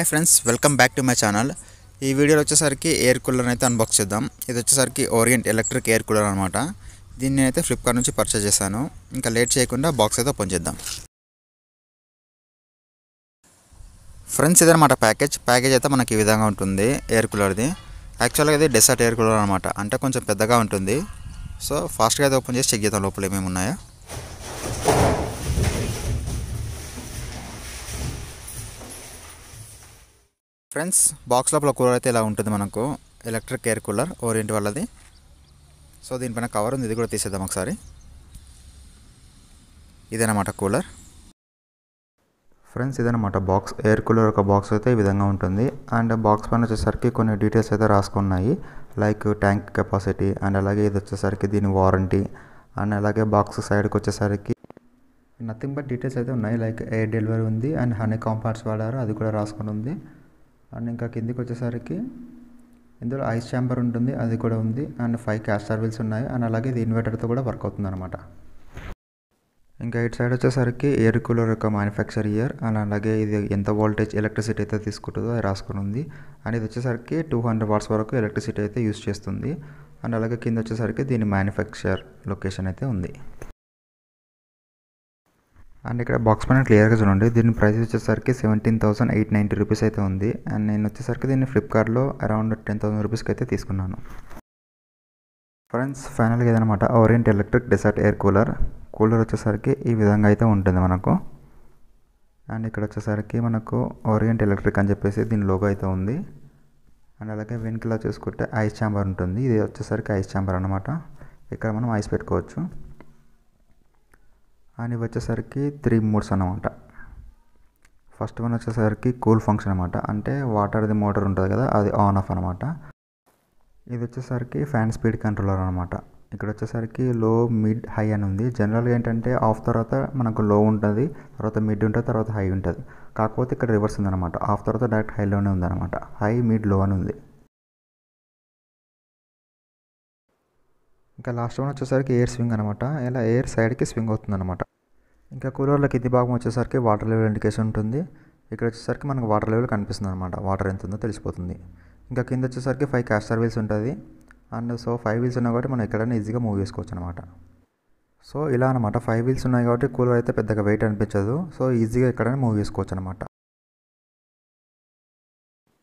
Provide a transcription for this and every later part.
hi friends welcome back to my channel ఈ వీడియోలో వచ్చేసరికి ఎయిర్ కూలర్ అయితే అన్బాక్స్ చేద్దాం ఇది వచ్చేసరికి ఓరియంట్ ఎలక్ట్రిక్ ఎయిర్ కూలర్ అనమాట దీన్ని నేనైతే ఫ్లిప్కార్ట్ నుంచి పర్చేజ్ చేశాను ఇంకా లేట్ చేయకుండా బాక్స్ అయితే ఓపెన్ చేద్దాం ఫ్రెండ్స్ ఇదనమాట ప్యాకేజ్ ప్యాకేజ్ అయితే మనకి ఈ విధంగా ఉంటుంది ఎయిర్ కూలర్ది యాక్చువల్గా ఇది డెసర్ట్ ఎయిర్ కూలర్ అనమాట అంటే కొంచెం పెద్దగా ఉంటుంది సో ఫాస్ట్గా అయితే ఓపెన్ చేసి చెక్ చేద్దాం లోపల ఏమేమి ఉన్నాయో ఫ్రెండ్స్ బాక్స్ లోపల కూలర్ అయితే ఇలా ఉంటుంది మనకు ఎలక్ట్రిక్ ఎయిర్ కూలర్ ఓరియంట్ వాళ్ళది సో దీనిపైన కవర్ ఉంది ఇది కూడా తీసేద్దాం ఒకసారి ఇదేనమాట కూలర్ ఫ్రెండ్స్ ఇదేనమాట బాక్స్ ఎయిర్ కూలర్ ఒక బాక్స్ అయితే ఈ విధంగా ఉంటుంది అండ్ బాక్స్ పైన వచ్చేసరికి కొన్ని డీటెయిల్స్ అయితే రాసుకున్నాయి లైక్ ట్యాంక్ కెపాసిటీ అండ్ అలాగే ఇది వచ్చేసరికి దీని వారంటీ అండ్ అలాగే బాక్స్ సైడ్కి వచ్చేసరికి నథింగ్ బట్ డీటెయిల్స్ అయితే ఉన్నాయి లైక్ ఎయిర్ డెలివరీ ఉంది అండ్ హనీ కాంపార్ట్స్ వాడారు అది కూడా రాసుకుని ఉంది అండ్ ఇంకా కిందికి వచ్చేసరికి ఇందులో ఐస్ ఛాంబర్ ఉంటుంది అది కూడా ఉంది అండ్ ఫైవ్ క్యాష్ సర్వీల్స్ ఉన్నాయి అండ్ అలాగే ఇది ఇన్వర్టర్తో కూడా వర్క్ అవుతుంది అనమాట ఇంకా ఇటు సైడ్ వచ్చేసరికి ఎయిర్ కూలర్ యొక్క మ్యానుఫ్యాక్చర్ ఇయర్ అండ్ అలాగే ఇది ఎంత వోల్టేజ్ ఎలక్ట్రిసిటీ అయితే తీసుకుంటుందో అది రాసుకుని ఉంది అండ్ ఇది వచ్చేసరికి టూ హండ్రెడ్ వాట్స్ వరకు ఎలక్ట్రిసిటీ అయితే యూస్ చేస్తుంది అండ్ అలాగే కింద వచ్చేసరికి దీని మ్యానుఫ్యాక్చర్ లొకేషన్ అయితే ఉంది అండ్ ఇక్కడ బాక్స్ పైన క్లియర్గా చూడండి దీని ప్రైస్ వచ్చేసరికి seventeen thousand eight ninety rupees అయితే ఉంది అండ్ నేను వచ్చేసరికి దీన్ని ఫ్లిప్కార్ట్లో అరౌండ్ టెన్ థౌసండ్ రూపీస్కి అయితే తీసుకున్నాను ఫ్రెండ్స్ ఫైనల్గా ఏదన్నమాట Orient electric desert air cooler cooler వచ్చేసరికి ఈ విధంగా అయితే ఉంటుంది మనకు అండ్ ఇక్కడ వచ్చేసరికి మనకు ఓరియంట్ ఎలక్ట్రిక్ అని చెప్పేసి దీని లోగో అయితే ఉంది అండ్ అలాగే వెనుకలా చూసుకుంటే ఐస్ ఛాంబర్ ఉంటుంది ఇది వచ్చేసరికి ఐస్ ఛాంబర్ అనమాట ఇక్కడ మనం ఐస్ పెట్టుకోవచ్చు అండ్ ఇవి వచ్చేసరికి త్రీ మోడ్స్ అనమాట ఫస్ట్ వన్ వచ్చేసరికి కూల్ ఫంక్షన్ అనమాట అంటే వాటర్ది మోటార్ ఉంటుంది కదా అది ఆన్ ఆఫ్ అనమాట ఇది వచ్చేసరికి ఫ్యాన్ స్పీడ్ కంట్రోలర్ అనమాట ఇక్కడ వచ్చేసరికి లో మిడ్ హై అని ఉంది జనరల్గా ఏంటంటే ఆఫ్ తర్వాత మనకు లో ఉంటుంది తర్వాత మిడ్ ఉంటుంది తర్వాత హై ఉంటుంది కాకపోతే ఇక్కడ రివర్స్ ఉందన్నమాట ఆఫ్ తర్వాత డైరెక్ట్ హైలోనే ఉందన్నమాట హై మిడ్ లో అని ఉంది ఇంకా లాస్ట్ వన్ వచ్చేసరికి ఎయిర్ స్వింగ్ అనమాట ఇలా ఎయిర్ సైడ్కి స్వింగ్ అవుతుంది అనమాట ఇంకా కూలర్ల కింది భాగం వచ్చేసరికి వాటర్ లెవెల్ ఇండికేషన్ ఉంటుంది ఇక్కడ వచ్చేసరికి మనకు వాటర్ లెవెల్ కనిపిస్తుంది అనమాట వాటర్ ఎంత ఉందో తెలిసిపోతుంది ఇంకా కింద వచ్చేసరికి ఫైవ్ క్యాస్టర్ వీల్స్ ఉంటుంది అండ్ సో ఫైవ్ వీల్స్ ఉన్నాయి కాబట్టి మనం ఎక్కడైనా ఈజీగా మూవ్ చేసుకోవచ్చు అనమాట సో ఇలా అనమాట ఫైవ్ వీల్స్ ఉన్నాయి కాబట్టి కూలర్ అయితే పెద్దగా వెయిట్ అనిపించదు సో ఈజీగా ఎక్కడైనా మూవ్ చేసుకోవచ్చు అనమాట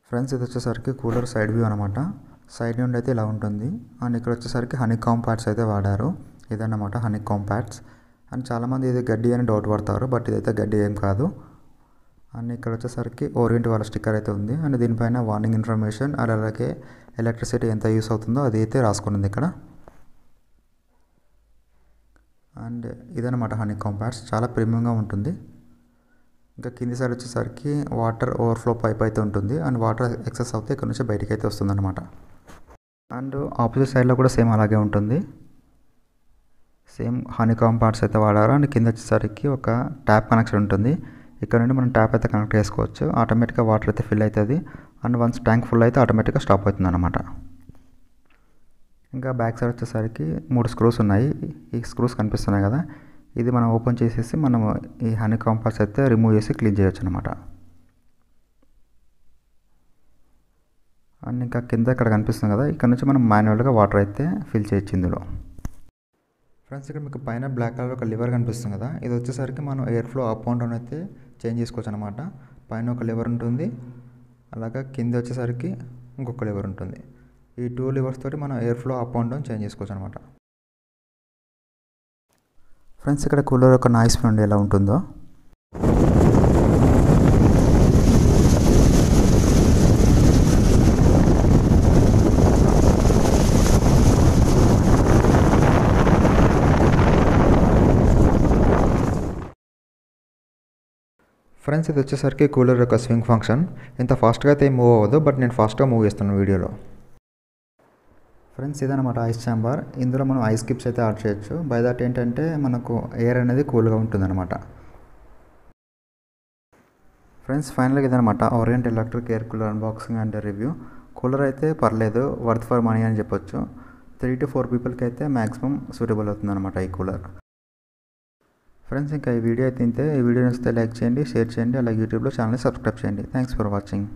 ఫ్రెండ్స్ ఇది వచ్చేసరికి కూలర్ సైడ్ వ్యూ అనమాట సైడ్ నుండి అయితే ఇలా ఉంటుంది అండ్ ఇక్కడ వచ్చేసరికి హనీ కాంపాట్స్ అయితే వాడారు ఇదన్నమాట హనీ కాంపాట్స్ అండ్ చాలామంది ఇది గడ్డి అని డౌట్ పడతారు బట్ ఇదైతే గడ్డి ఏం కాదు అండ్ ఇక్కడ వచ్చేసరికి ఓరియంట్ వాళ్ళ స్టిక్కర్ అయితే ఉంది అండ్ దీనిపైన వార్నింగ్ ఇన్ఫర్మేషన్ అలాగే ఎలక్ట్రిసిటీ ఎంత యూస్ అవుతుందో అది అయితే రాసుకుంది ఇక్కడ అండ్ ఇదన్నమాట హనీ కాంపాక్ట్స్ చాలా ప్రీమియంగా ఉంటుంది ఇంకా కింది సైడ్ వచ్చేసరికి వాటర్ ఓవర్ఫ్లో పైప్ అయితే ఉంటుంది అండ్ వాటర్ ఎక్సెస్ అవుతే ఇక్కడ నుంచి బయటకు అయితే అనమాట అండ్ ఆపోజిట్ సైడ్లో కూడా సేమ్ అలాగే ఉంటుంది సేమ్ హనీకామ్ పార్ట్స్ అయితే వాడారు అండ్ కింద వచ్చేసరికి ఒక ట్యాప్ కనెక్షన్ ఉంటుంది ఇక్కడ నుండి మనం ట్యాప్ అయితే కనెక్ట్ చేసుకోవచ్చు ఆటోమేటిక్గా వాటర్ అయితే ఫిల్ అవుతుంది అండ్ వన్స్ ట్యాంక్ ఫుల్ అయితే ఆటోమేటిక్గా స్టాప్ అవుతుంది అనమాట ఇంకా బ్యాక్ సైడ్ వచ్చేసరికి మూడు స్క్రూస్ ఉన్నాయి ఈ స్క్రూస్ కనిపిస్తున్నాయి కదా ఇది మనం ఓపెన్ చేసేసి మనం ఈ హనీ కాంపాస్ అయితే రిమూవ్ చేసి క్లీన్ చేయొచ్చు అనమాట అండ్ ఇంకా కింద ఇక్కడ కనిపిస్తుంది కదా ఇక్కడ నుంచి మనం మాన్యువల్గా వాటర్ అయితే ఫిల్ చేయొచ్చు ఇందులో ఫ్రెండ్స్ ఇక్కడ మీకు పైన బ్లాక్ కలర్ ఒక లివర్ కనిపిస్తుంది కదా ఇది వచ్చేసరికి మనం air flow up and down అయితే చేంజ్ చేసుకోవచ్చు అనమాట పైన ఒక లివర్ ఉంటుంది అలాగా కింద వచ్చేసరికి ఇంకొక లివర్ ఉంటుంది ఈ టూ లివర్స్ తోటి మనం air flow up and down change చేసుకోవచ్చు అనమాట ఫ్రెండ్స్ ఇక్కడ కూలర్ ఒక నాయిస్ ఫ్రెండ్ ఎలా ఉంటుందో ఫ్రెండ్స్ ఇది వచ్చేసరికి కూలర్ యొక్క స్వింగ్ ఫంక్షన్ ఇంత ఫాస్ట్గా అయితే మూవ్ అవ్వదు బట్ నేను ఫాస్ట్గా మూవ్ చేస్తాను వీడియోలో ఫ్రెండ్స్ ఇదనమాట ఐస్ ఛాంబర్ ఇందులో మనం ఐస్ కిప్స్ అయితే యాడ్ చేయొచ్చు బై దాట్ ఏంటంటే మనకు ఎయిర్ అనేది కూల్గా ఉంటుందన్నమాట ఫ్రెండ్స్ ఫైనల్గా ఇదనమాట Orient electric air cooler unboxing and review cooler అయితే పర్లేదు వర్త్ ఫర్ మనీ అని చెప్పొచ్చు త్రీ టు ఫోర్ పీపుల్కి అయితే మ్యాక్సిమం సూటబుల్ అవుతుందన్నమాట ఈ కూలర్ ఫ్రెండ్స్ ఇంకా ఈ వీడియో అయితే ఈ వీడియో నచ్చితే లైక్ చేయండి షేర్ చేయండి అలాగే యూట్యూబ్లో ఛానల్ని సబ్స్క్రైబ్ చేయండి థ్యాంక్స్ ఫర్ వాచింగ్